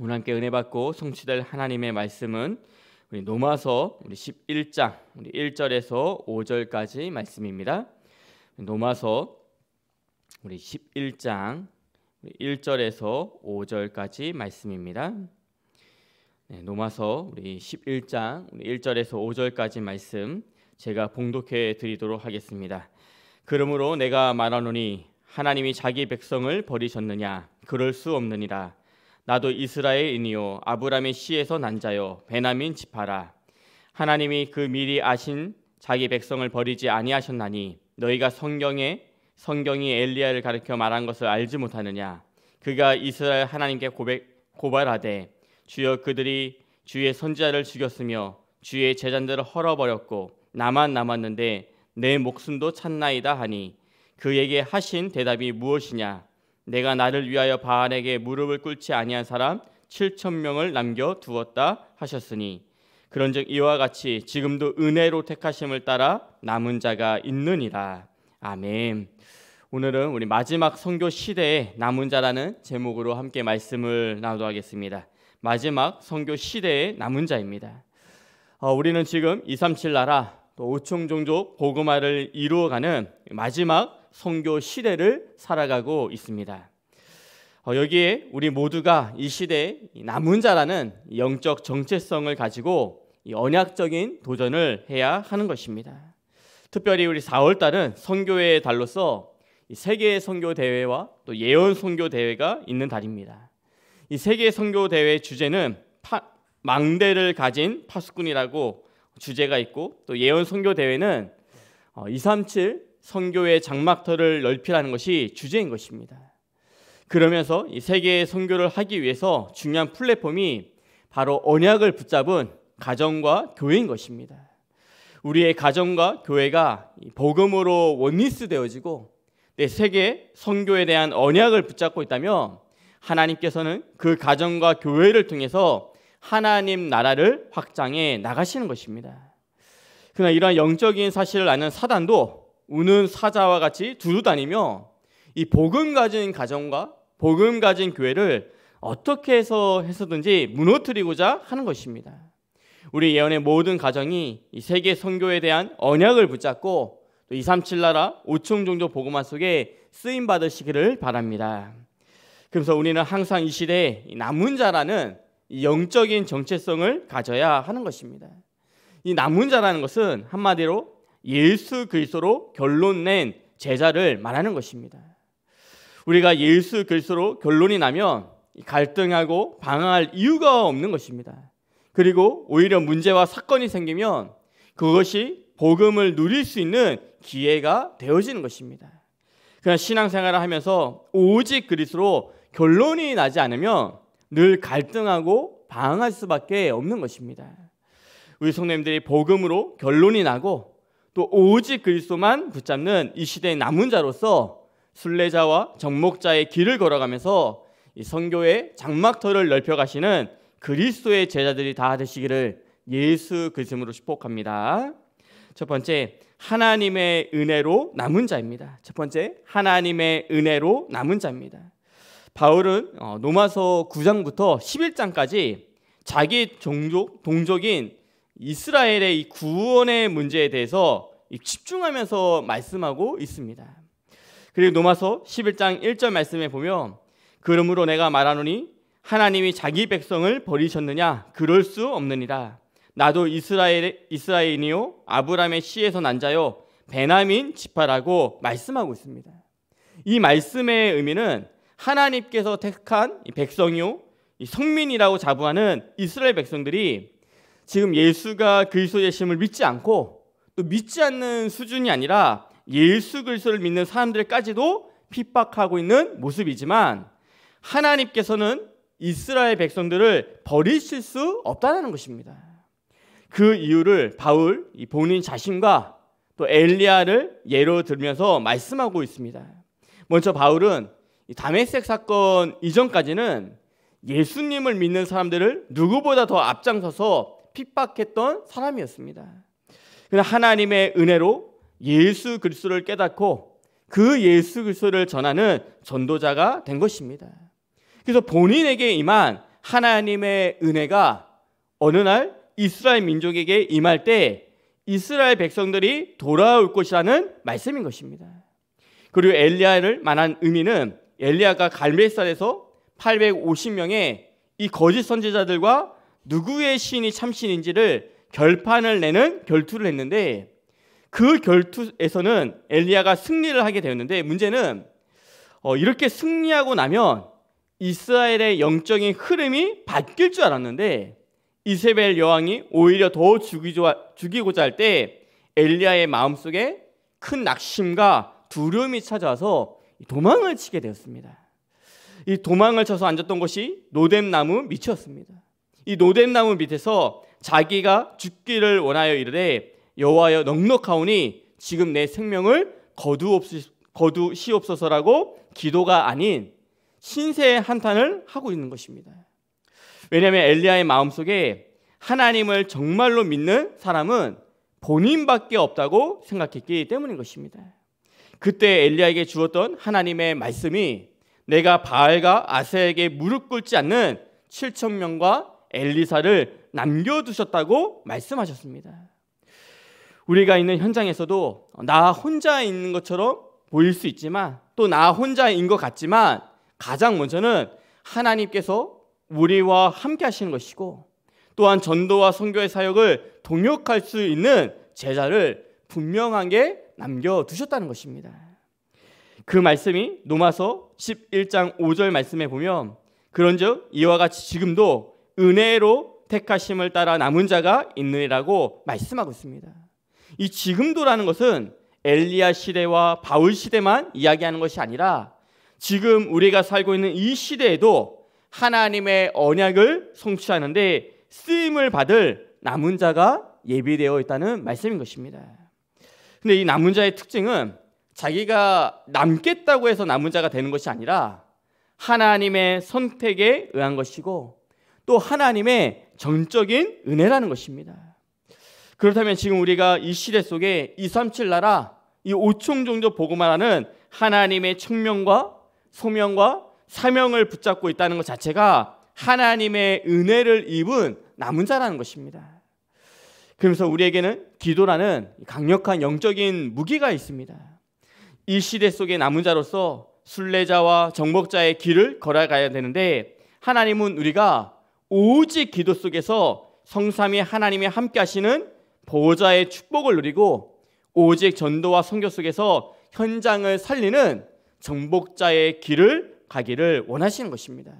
우리 함께 은혜 받고 성취될 하나님의 말씀은 우리 노마서 우리 11장 우리 1절에서 5절까지 말씀입니다. 노마서 우리 11장 1절에서 5절까지 말씀입니다. 네, 노마서 우리 11장 우리 1절에서 5절까지 말씀 제가 봉독해 드리도록 하겠습니다. 그러므로 내가 말하노니 하나님이 자기 백성을 버리셨느냐 그럴 수 없느니라 나도 이스라엘이니요 아브라함의 씨에서 난 자요 베나민 지파라 하나님이 그 미리 아신 자기 백성을 버리지 아니하셨나니 너희가 성경에 성경이 엘리야를 가르켜 말한 것을 알지 못하느냐 그가 이스라엘 하나님께 고백 고발하되 주여 그들이 주의 선지자를 죽였으며 주의 제잔들을 헐어버렸고 나만 남았는데 내 목숨도 찾나이다 하니 그에게 하신 대답이 무엇이냐 내가 나를 위하여 바알에게 무릎을 꿇지 아니한 사람 7천 명을 남겨 두었다 하셨으니 그런즉 이와 같이 지금도 은혜로 택하심을 따라 남은 자가 있느니라 아멘. 오늘은 우리 마지막 성교 시대의 남은 자라는 제목으로 함께 말씀을 나누겠습니다. 도록하 마지막 성교 시대의 남은 자입니다. 어, 우리는 지금 237 나라 또 5총 종족 보그마를 이루어가는 마지막 선교 시대를 살아가고 있습니다. 어, 여기에 우리 모두가 이 시대의 남은 자라는 영적 정체성을 가지고 언약적인 도전을 해야 하는 것입니다. 특별히 우리 4월 달은 선교회의 달로서 세계 선교 대회와 또 예언 선교 대회가 있는 달입니다. 이 세계 선교 대회 주제는 파, 망대를 가진 파수꾼이라고 주제가 있고 또 예언 선교 대회는 237 어, 선교의 장막터를 넓히라는 것이 주제인 것입니다. 그러면서 이 세계의 선교를 하기 위해서 중요한 플랫폼이 바로 언약을 붙잡은 가정과 교회인 것입니다. 우리의 가정과 교회가 복음으로 원리스 되어지고 내 세계 선교에 대한 언약을 붙잡고 있다며 하나님께서는 그 가정과 교회를 통해서 하나님 나라를 확장해 나가시는 것입니다. 그러나 이러한 영적인 사실을 아는 사단도 우는 사자와 같이 두루 다니며 이 복음 가진 가정과 복음 가진 교회를 어떻게 해서 해서든지 무너뜨리고자 하는 것입니다. 우리 예언의 모든 가정이 이 세계 선교에 대한 언약을 붙잡고 또237 나라 5층 종교 복음화 속에 쓰임 받으시기를 바랍니다. 그래서 우리는 항상 이 시대에 남은 자라는 영적인 정체성을 가져야 하는 것입니다. 이 남은 자라는 것은 한마디로 예수 그리스도로 결론낸 제자를 말하는 것입니다. 우리가 예수 그리스도로 결론이 나면 갈등하고 방황할 이유가 없는 것입니다. 그리고 오히려 문제와 사건이 생기면 그것이 복음을 누릴 수 있는 기회가 되어지는 것입니다. 그냥 신앙생활을 하면서 오직 그리스도로 결론이 나지 않으면 늘 갈등하고 방황할 수밖에 없는 것입니다. 우리 성님들이 복음으로 결론이 나고 또 오직 그리스도만 붙잡는 이 시대의 남은 자로서 순례자와 정목자의 길을 걸어가면서 이 선교의 장막터를 넓혀 가시는 그리스도의 제자들이 다 되시기를 예수 그리스도로 축복합니다. 첫 번째 하나님의 은혜로 남은 자입니다. 첫 번째 하나님의 은혜로 남은 자입니다. 바울은 노마서 어, 9장부터 11장까지 자기 종족 동족인 이스라엘의 구원의 문제에 대해서 집중하면서 말씀하고 있습니다. 그리고 노마서 11장 1절 말씀에 보면 그러므로 내가 말하노니 하나님이 자기 백성을 버리셨느냐 그럴 수 없느니라 나도 이스라엘 이스라엘이요 아브라함의 씨에서 난 자요 베나민 지파라고 말씀하고 있습니다. 이 말씀의 의미는 하나님께서 택한 백성요 성민이라고 자부하는 이스라엘 백성들이 지금 예수가 그리스도의심을 믿지 않고 또 믿지 않는 수준이 아니라 예수 그리스도를 믿는 사람들까지도 핍박하고 있는 모습이지만 하나님께서는 이스라엘 백성들을 버리실 수 없다는 것입니다. 그 이유를 바울 본인 자신과 또 엘리야를 예로 들면서 말씀하고 있습니다. 먼저 바울은 담에색 사건 이전까지는 예수님을 믿는 사람들을 누구보다 더 앞장서서 핍박했던 사람이었습니다. 그러나 하나님의 은혜로 예수 그리스도를 깨닫고 그 예수 그리스도를 전하는 전도자가 된 것입니다. 그래서 본인에게 임한 하나님의 은혜가 어느 날 이스라엘 민족에게 임할 때 이스라엘 백성들이 돌아올 것이라는 말씀인 것입니다. 그리고 엘리야를 만한 의미는 엘리야가 갈멜산에서 850명의 이 거짓 선지자들과 누구의 신이 참신인지를 결판을 내는 결투를 했는데 그 결투에서는 엘리야가 승리를 하게 되었는데 문제는 어, 이렇게 승리하고 나면 이스라엘의 영적인 흐름이 바뀔 줄 알았는데 이세벨 여왕이 오히려 더 죽이고자 할 때 엘리야의 마음속에 큰 낙심과 두려움이 찾아와서 도망을 치게 되었습니다. 이 도망을 쳐서 앉았던 것이 노뎀나무 밑이었습니다. 이 노뎀 나무 밑에서 자기가 죽기를 원하여 이르되 여호와여 넉넉하오니 지금 내 생명을 거두옵시, 거두시옵소서라고 기도가 아닌 신세의 한탄을 하고 있는 것입니다. 왜냐하면 엘리야의 마음속에 하나님을 정말로 믿는 사람은 본인밖에 없다고 생각했기 때문인 것입니다. 그때 엘리야에게 주었던 하나님의 말씀이 내가 바알과 아세에게 무릎 꿇지 않는 7천 명과 엘리사를 남겨두셨다고 말씀하셨습니다. 우리가 있는 현장에서도 나 혼자 있는 것처럼 보일 수 있지만 또 나 혼자인 것 같지만 가장 먼저는 하나님께서 우리와 함께 하시는 것이고 또한 전도와 선교의 사역을 동역할 수 있는 제자를 분명하게 남겨 두셨다는 것입니다. 그 말씀이 노마서 11장 5절 말씀에 보면 그런즉 이와 같이 지금도 은혜로 택하심을 따라 남은 자가 있느니라고 말씀하고 있습니다. 이 지금도라는 것은 엘리야 시대와 바울 시대만 이야기하는 것이 아니라 지금 우리가 살고 있는 이 시대에도 하나님의 언약을 성취하는데 쓰임을 받을 남은 자가 예비되어 있다는 말씀인 것입니다. 근데 이 남은 자의 특징은 자기가 남겠다고 해서 남은 자가 되는 것이 아니라 하나님의 선택에 의한 것이고 또 하나님의 정적인 은혜라는 것입니다. 그렇다면 지금 우리가 이 시대 속에 237 나라 이 5총 종족 보고만하는 하나님의 청명과 소명과 사명을 붙잡고 있다는 것 자체가 하나님의 은혜를 입은 남은 자라는 것입니다. 그러서 우리에게는 기도라는 강력한 영적인 무기가 있습니다. 이 시대 속의 남은 자로서 순례자와 정복자의 길을 걸어가야 되는데 하나님은 우리가 오직 기도 속에서 성삼위 하나님이 함께 하시는 보호자의 축복을 누리고 오직 전도와 성교 속에서 현장을 살리는 정복자의 길을 가기를 원하시는 것입니다.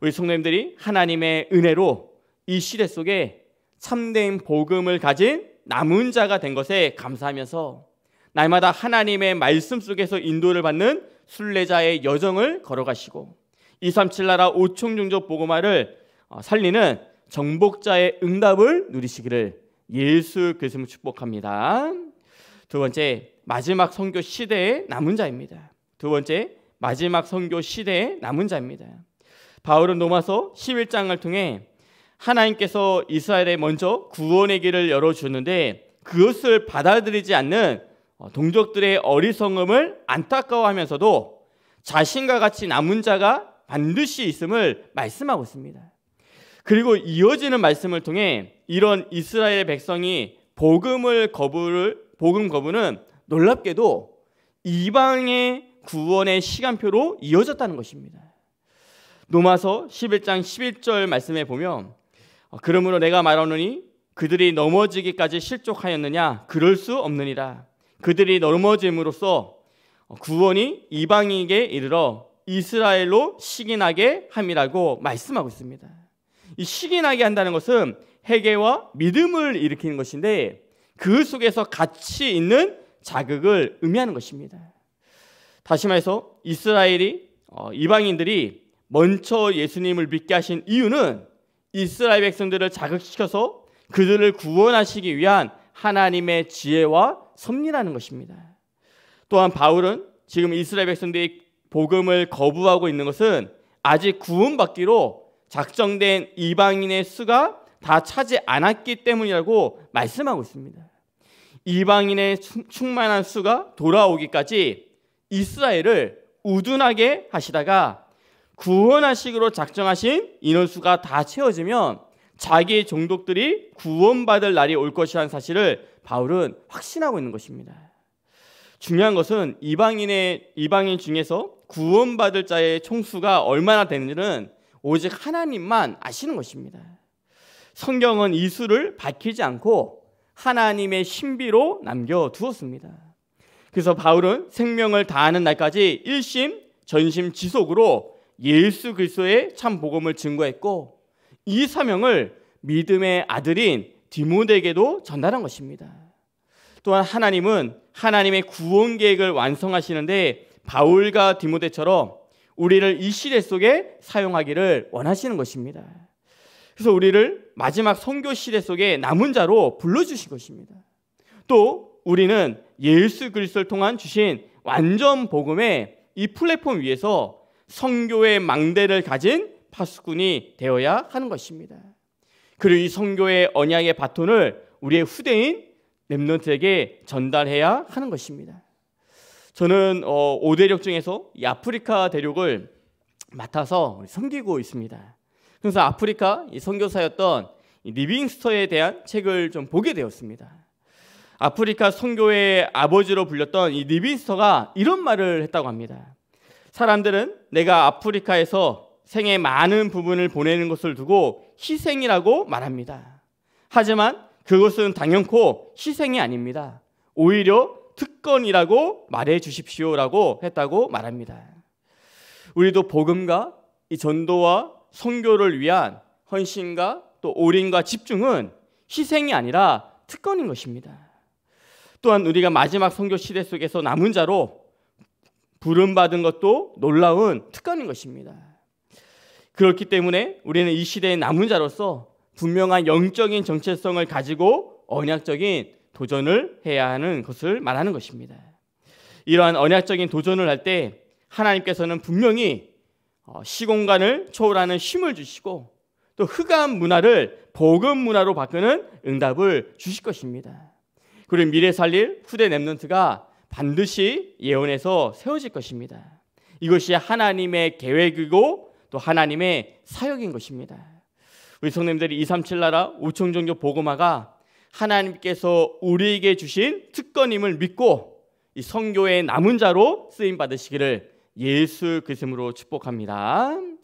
우리 성도님들이 하나님의 은혜로 이 시대 속에 참된 복음을 가진 남은 자가 된 것에 감사하면서 날마다 하나님의 말씀 속에서 인도를 받는 순례자의 여정을 걸어가시고 237 나라 오총중적 보고마를 어, 살리는 정복자의 응답을 누리시기를 예수 그리스도 축복합니다. 두 번째 마지막 선교 시대의 남은 자입니다. 두 번째 마지막 선교 시대의 남은 자입니다. 바울은 로마서 11장을 통해 하나님께서 이스라엘에 먼저 구원의 길을 열어 주는데 그것을 받아들이지 않는 어, 동족들의 어리석음을 안타까워하면서도 자신과 같이 남은 자가 반드시 있음을 말씀하고 있습니다. 그리고 이어지는 말씀을 통해 이런 이스라엘 백성이 복음을 거부를 복음 거부는 놀랍게도 이방의 구원의 시간표로 이어졌다는 것입니다. 노마서 11장 11절 말씀에 보면 어, 그러므로 내가 말하노니 그들이 넘어지기까지 실족하였느냐 그럴 수 없느니라 그들이 넘어짐으로써 어, 구원이 이방에게 이르러 이스라엘로 시기나게 함이라고 말씀하고 있습니다. 이 식이 나게 한다는 것은 회개와 믿음을 일으키는 것인데 그 속에서 가치 있는 자극을 의미하는 것입니다. 다시 말해서 이스라엘이 어, 이방인들이 먼저 예수님을 믿게 하신 이유는 이스라엘 백성들을 자극시켜서 그들을 구원하시기 위한 하나님의 지혜와 섭리라는 것입니다. 또한 바울은 지금 이스라엘 백성들이 복음을 거부하고 있는 것은 아직 구원받기로 작정된 이방인의 수가 다 차지 않았기 때문이라고 말씀하고 있습니다. 이방인의 충만한 수가 돌아오기까지 이스라엘을 우둔하게 하시다가 구원하시기로 작정하신 인원수가 다 채워지면 자기 종족들이 구원받을 날이 올 것이라는 사실을 바울은 확신하고 있는 것입니다. 중요한 것은 이방인의 이방인 중에서 구원받을 자의 총수가 얼마나 되는지는 오직 하나님만 아시는 것입니다. 성경은 이 수를 밝히지 않고 하나님의 신비로 남겨두었습니다. 그래서 바울은 생명을 다하는 날까지 일심 전심 지속으로 예수 그리스도의 참 복음을 증거했고 이 사명을 믿음의 아들인 디모데에게도 전달한 것입니다. 또한 하나님은 하나님의 구원 계획을 완성하시는데 바울과 디모데처럼 우리를 이 시대 속에 사용하기를 원하시는 것입니다. 그래서 우리를 마지막 선교 시대 속에 남은 자로 불러주신 것입니다. 또 우리는 예수 그리스도를 통한 주신 완전 복음의 이 플랫폼 위에서 성교의 망대를 가진 파수꾼이 되어야 하는 것입니다. 그리고 이 성교의 언약의 바톤을 우리의 후대인 렘넌트에게 전달해야 하는 것입니다. 저는 어, 5대륙 중에서 이 아프리카 대륙을 맡아서 섬기고 있습니다. 그래서 아프리카 선교사였던 리빙스터에 대한 책을 좀 보게 되었습니다. 아프리카 선교의 아버지로 불렸던 이 리빙스터가 이런 말을 했다고 합니다. 사람들은 내가 아프리카에서 생의 많은 부분을 보내는 것을 두고 희생이라고 말합니다. 하지만 그것은 당연코 희생이 아닙니다. 오히려 특권이라고 말해 주십시오라고 했다고 말합니다. 우리도 복음과 이 전도와 선교를 위한 헌신과 또 올인과 집중은 희생이 아니라 특권인 것입니다. 또한 우리가 마지막 선교 시대 속에서 남은 자로 부름 받은 것도 놀라운 특권인 것입니다. 그렇기 때문에 우리는 이 시대의 남은 자로서 분명한 영적인 정체성을 가지고 언약적인 도전을 해야 하는 것을 말하는 것입니다. 이러한 언약적인 도전을 할 때 하나님께서는 분명히 어, 시공간을 초월하는 힘을 주시고 또 흑암 문화를 복음 문화로 바꾸는 응답을 주실 것입니다. 그리고 미래 살릴 후대 렘넌트가 반드시 예언에서 세워질 것입니다. 이것이 하나님의 계획이고 또 하나님의 사역인 것입니다. 우리 성님들이 237 나라 5천 종교 보고마가 하나님께서 우리에게 주신 특권임을 믿고 이 성교의 남은 자로 쓰임 받으시기를 예수 그리스도로 축복합니다.